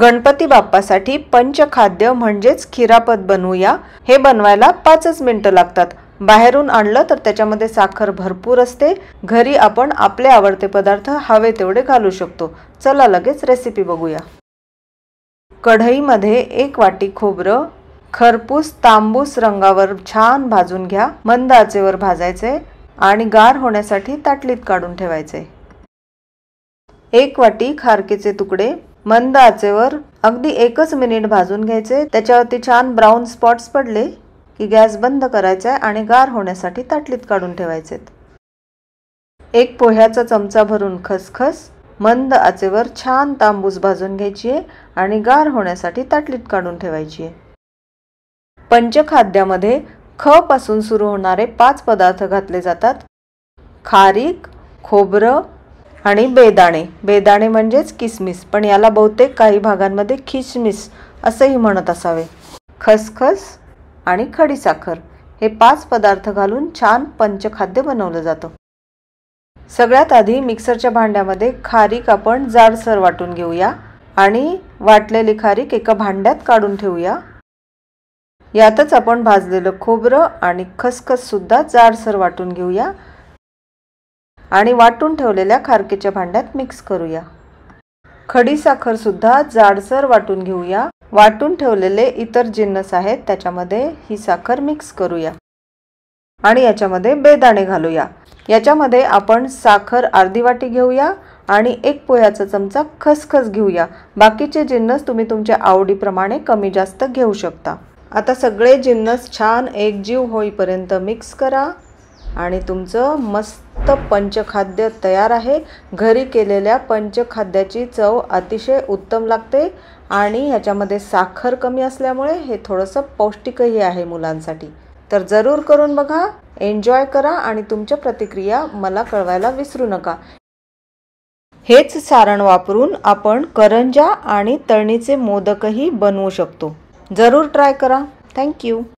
गणपती बाप्पासाठी पंचखाद्य म्हणजेच खिरापत बनवूया हे बनवायला पाचच मिनटं लागतात बाहेरून आणलं तर त्याच्यामध्ये साखर भरपूर असते घरी आपण आपले आवडते पदार्थ हवे तेवढे घालू शकतो चला लगेच रेसिपी बघूया कढईमध्ये एक वाटी खोबरं खरपूस तांबूस रंगावर छान भाजून घ्या मंद आचेवर भाजायचे आणि गार होण्यासाठी ताटलीत काढून ठेवायचे एक वाटी खारकेचे तुकडे मंद आचेवर अगदी एकच मिनिट भाजून घ्यायचे त्याच्यावरती छान ब्राऊन स्पॉट्स पडले की गॅस बंद करायचा आहे आणि गार होण्यासाठी ताटलीत काढून ठेवायचे एक पोह्याचा चमचा भरून खसखस मंद आचेवर छान तांबूस भाजून घ्यायची आहे आणि गार होण्यासाठी ताटलीत काढून ठेवायची आहे पंचखाद्यामध्ये ख पासून सुरू होणारे पाच पदार्थ घातले जातात खारीक खोबरं आणि बेदाणे बेदाणे म्हणजेच किसमिस पण याला बहुतेक काही भागांमध्ये खिसमिस असंही म्हणत असावे खसखस आणि खडीसाखर हे पाच पदार्थ घालून छान पंचखाद्य बनवलं जातं सगळ्यात आधी मिक्सरच्या भांड्यामध्ये खारीक आपण जाडसर वाटून घेऊया आणि वाटलेली खारीक एका भांड्यात काढून ठेवूया यातच आपण भाजलेलं खोबरं आणि खसखससुद्धा जाडसर वाटून घेऊया आणि वाटून ठेवलेल्या खारकीच्या भांड्यात मिक्स करूया खडी सुद्धा जाडसर वाटून घेऊया वाटून ठेवलेले इतर जिन्नस आहेत त्याच्यामध्ये ही साखर मिक्स करूया आणि याच्यामध्ये बेदाणे घालूया याच्यामध्ये आपण साखर अर्धी वाटी घेऊया आणि एक पोह्याचा चमचा खसखस घेऊया बाकीचे जिन्नस तुम्ही तुमच्या आवडीप्रमाणे कमी जास्त घेऊ शकता आता सगळे जिन्नस छान एकजीव होईपर्यंत मिक्स करा आणि तुमचं मस्त मस्त पंचखाद्य तयार आहे घरी केलेल्या पंचखाद्याची चव अतिशय उत्तम लागते आणि ह्याच्यामध्ये साखर कमी असल्यामुळे हे थोडंसं पौष्टिकही आहे मुलांसाठी तर जरूर करून बघा एन्जॉय करा आणि तुमच्या प्रतिक्रिया मला कळवायला विसरू नका हेच सारण वापरून आपण करंजा आणि तळणीचे मोदकही बनवू शकतो जरूर ट्राय करा थँक्यू